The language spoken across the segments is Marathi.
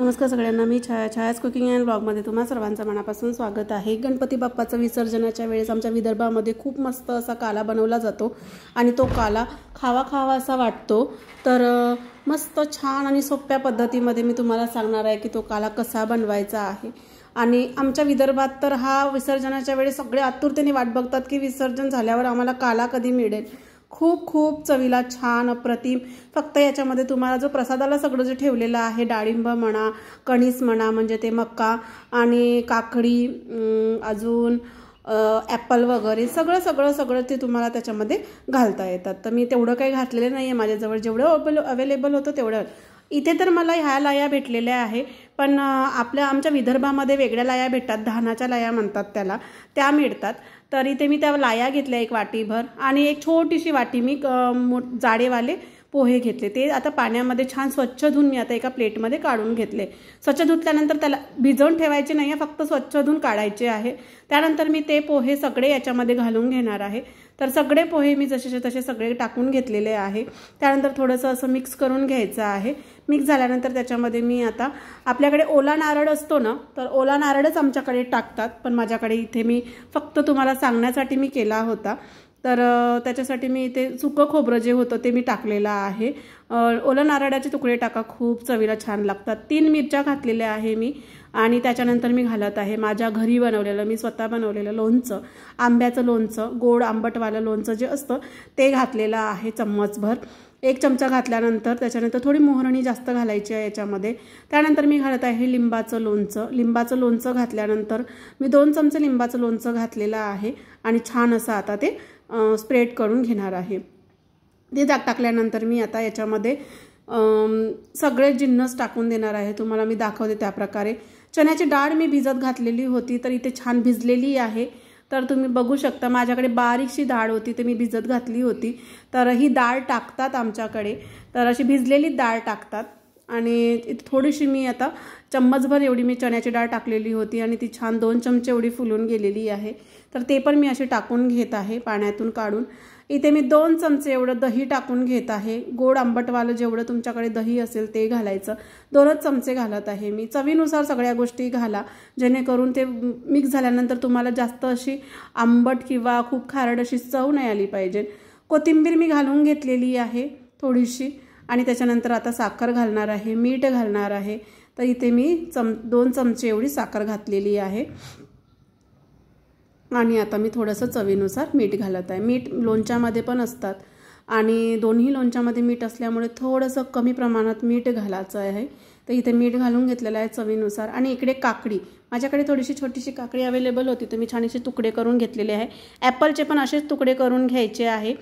नमस्कार सगळ्यांना मी छाया छायाच कुकिंग अँड ब्लॉगमध्ये तुम्हा सर्वांचं मनापासून स्वागत आहे गणपती बाप्पाचं विसर्जनाच्या वेळेस आमच्या विदर्भामध्ये खूप मस्त असा काला बनवला जातो आणि तो काला खावा खावा असा वाटतो तर मस्त छान आणि सोप्या पद्धतीमध्ये मी तुम्हाला सांगणार आहे की तो काला कसा बनवायचा आहे आणि आमच्या विदर्भात तर हा विसर्जनाच्या वेळेस सगळे आतुरतेने वाट बघतात की विसर्जन झाल्यावर आम्हाला काला कधी मिळेल खूप खूप चवीला छान अप्रतिम फक्त याच्यामध्ये तुम्हाला जो प्रसादाला सगळं जे ठेवलेलं आहे डाळिंब म्हणा कणीस म्हणा म्हणजे ते मक्का आणि काकडी अजून ॲपल वगैरे सगळं सगळं सगळं ते तुम्हाला त्याच्यामध्ये घालता येतात तर मी तेवढं काही घातलेलं नाही आहे माझ्याजवळ जेवढं अवेलेबल होतं तेवढं इथे तर मला ह्या लाया भेटलेल्या आहे पण आपल्या आमच्या विदर्भामध्ये वेगळ्या लाया भेटतात धानाच्या लाया म्हणतात त्याला त्या मिळतात तर इथे मी त्या लाया घेतल्या एक वाटीभर आणि एक छोटीशी वाटी मी जाडेवाले पोहे घेतले ते आता पाण्यामध्ये छान स्वच्छ धुवून मी आता एका प्लेटमध्ये काढून घेतले स्वच्छ धुतल्यानंतर त्याला भिजवून ठेवायचे नाही आहे फक्त स्वच्छ धुवून काढायचे आहे त्यानंतर मी ते पोहे सगळे याच्यामध्ये घालून घेणार आहे तर सगळे पोहे मी जसेचे तसे सगळे टाकून घेतलेले आहे त्यानंतर थोडंसं असं मिक्स करून घ्यायचं आहे मिक्स झाल्यानंतर त्याच्यामध्ये मी आता आपल्याकडे ओला नारळ असतो ना तर ओला नारळच आमच्याकडे टाकतात पण माझ्याकडे इथे मी फक्त तुम्हाला सांगण्यासाठी मी केला होता तर त्याच्यासाठी मी ते सुकं खोबरं जे होतं ते मी टाकलेलं आहे ओलं नारळाचे तुकडे टाका खूप चवीला छान लागतात तीन मिरच्या घातलेल्या आहे मी आणि त्याच्यानंतर मी घालत आहे माझ्या घरी बनवलेलं मी स्वतः बनवलेलं लोणचं आंब्याचं लोणचं गोड आंबटवालं लोणचं जे असतं ते घातलेलं आहे चम्मचभर एक चमचा घातल्यानंतर त्याच्यानंतर थोडी मोहरणी जास्त घालायची आहे याच्यामध्ये त्यानंतर मी घालत आहे लिंबाचं लोणचं लिंबाचं लोणचं घातल्यानंतर मी दोन चमचे लिंबाचं लोणचं घातलेलं आहे आणि छान असं आता ते स्प्रेड करून घेणार आहे ते दाग टाकल्यानंतर मी आता याच्यामध्ये सगळे जिन्नस टाकून देणार आहे तुम्हाला मी दाखवते त्याप्रकारे चण्याची डाळ मी भिजत घातलेली होती तर इथे छान भिजलेली आहे तर तुम्ही बघू शकता माझ्याकडे बारीकशी डाळ होती ते मी भिजत घातली होती तर ही डाळ टाकतात आमच्याकडे तर अशी भिजलेली डाळ टाकतात आणि इथे थोडीशी मी आता चम्मचभर एवढी मी चण्याची डाळ टाकलेली होती आणि ती छान दोन चमचे एवढी फुलून गेलेली आहे तर ते पण मी असे टाकून घेत आहे पाण्यातून काढून इथे मी दोन चमचे एवढं दही टाकून घेत आहे गोड आंबटवालं जेवढं तुमच्याकडे दही असेल ते घालायचं दोनच चमचे घालत आहे मी चवीनुसार सगळ्या गोष्टी घाला जेणेकरून ते मिक्स झाल्यानंतर तुम्हाला जास्त अशी आंबट किंवा खूप खारड अशी चव नाही आली पाहिजे कोथिंबीर मी घालून घेतलेली आहे थोडीशी आणि त्याच्यानंतर आता साखर घालणार आहे मीठ घालणार आहे तर इथे मी चम दोन चमचे एवढी साखर घातलेली आहे आणि आता मी थोडंसं चवीनुसार मीठ घालत आहे मीठ लोणच्यामध्ये पण असतात आणि दोन्ही लोणच्यामध्ये मीठ असल्यामुळे थोडंसं कमी प्रमाणात मीठ घालायचं आहे तर इथे मीठ घालून घेतलेलं आहे चवीनुसार आणि इकडे काकडी माझ्याकडे थोडीशी छोटीशी काकडी अवेलेबल होती तर मी छान असे तुकडे करून घेतलेले आहे ॲपलचे पण असेच तुकडे करून घ्यायचे आहे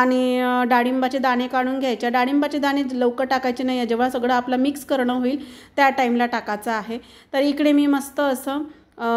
आणि डाळिंबाचे दाणे काढून घ्यायचे डाळिंबाचे दाणे लवकर टाकायचे नाही आहे जेव्हा सगळं आपलं मिक्स करणं होईल त्या टाईमला टाकायचं आहे तर इकडे मी मस्त असं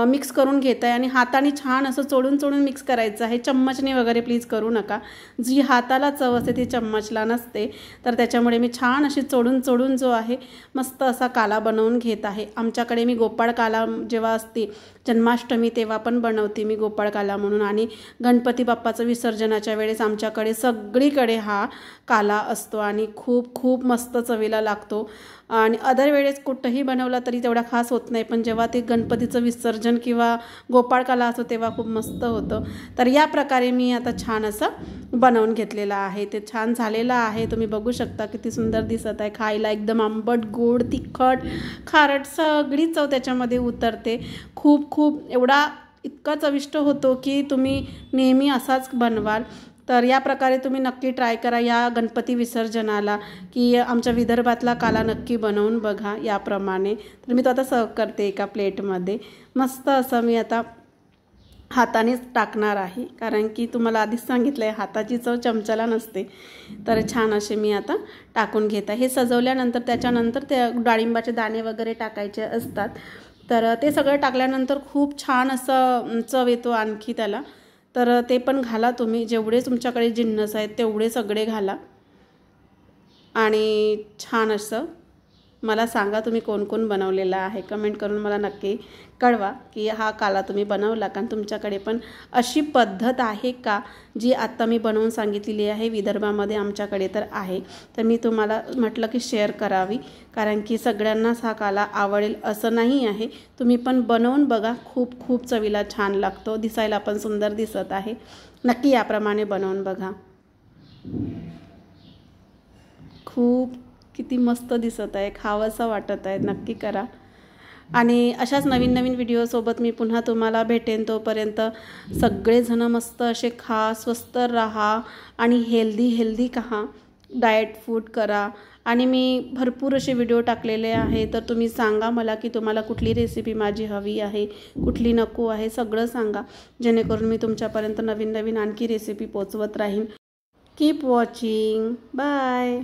मिक्स करून घेत आहे आणि हाताने छान असं चोडून चोडून मिक्स करायचं आहे चम्मचने वगैरे प्लीज करू नका जी हाताला चव असते ती चम्मचला नसते तर त्याच्यामुळे मी छान अशी चोडून चोडून जो आहे मस्त असा काला बनवून घेत आहे आमच्याकडे मी गोपाळ काला जेव्हा असते जन्माष्टमी तेव्हा पण बनवते मी गोपाळ काला म्हणून आणि गणपती बाप्पाचं विसर्जनाच्या वेळेस आमच्याकडे सगळीकडे हा काला असतो आणि खूप खूप मस्त चवीला लागतो आणि अदर वेळेस कुठंही बनवला तरी तेवढा खास होत नाही पण जेव्हा ते गणपतीचं विसर्जन किंवा गोपाळकाला असो तेव्हा खूप मस्त होतं तर या प्रकारे मी आता छान असं बनवून घेतलेलं आहे ते छान झालेलं आहे तुम्ही बघू शकता किती सुंदर दिसत आहे खायला एकदम आंबट गोड तिखट खारट सगळी चव त्याच्यामध्ये उतरते खूप खूप एवढा इतका चविष्ट होतो की तुम्ही नेहमी असाच बनवाल तर या प्रकारे तुम्ही नक्की ट्राय करा या गणपती विसर्जनाला की आमच्या विदर्भातला काला नक्की बनवून बघा याप्रमाणे तर मी तो आता सर्व करते एका प्लेटमध्ये मस्त असं मी आता हातानेच टाकणार आहे कारण की तुम्हाला आधीच सांगितलं आहे हाताची चव चमचाला नसते तर छान असे मी आता टाकून घेत आहे हे सजवल्यानंतर त्याच्यानंतर त्या डाळिंबाचे दाणे वगैरे टाकायचे असतात तर ते सगळं टाकल्यानंतर खूप छान असं चव येतो आणखी त्याला तर ते पण घाला तुम्ही जेवढे तुमच्याकडे जिन्नस आहेत तेवढे सगळे घाला आणि छान असं मला सांगा तुम्ही कोणकोण बनवलेला आहे कमेंट करून मला नक्की कळवा की हा काला तुम्ही बनवला कारण तुमच्याकडे पण अशी पद्धत आहे का जी आत्ता मी बनवून सांगितलेली आहे विदर्भामध्ये आमच्याकडे तर आहे तर मी तुम्हाला म्हटलं की शेअर करावी कारण की सगळ्यांनाच हा काला आवडेल असं नाही आहे तुम्ही पण बनवून बघा खूप खूप चवीला छान लागतो दिसायला पण सुंदर दिसत आहे नक्की याप्रमाणे बनवून बघा खूप किती मस्त दिसत आहे खावंसं वाटत आहे नक्की करा आणि अशाच नवीन नवीन व्हिडिओसोबत मी पुन्हा तुम्हाला भेटेन तोपर्यंत सगळेजणं मस्त असे खा स्वस्त राहा आणि हेल्दी हेल्दी खा डाएट फूड करा आणि मी भरपूर असे व्हिडिओ टाकलेले आहे तर तुम्ही सांगा मला की तुम्हाला कुठली रेसिपी माझी हवी आहे कुठली नको आहे सगळं सांगा जेणेकरून मी तुमच्यापर्यंत नवीन नवीन आणखी रेसिपी पोचवत राहीन कीप वॉचिंग बाय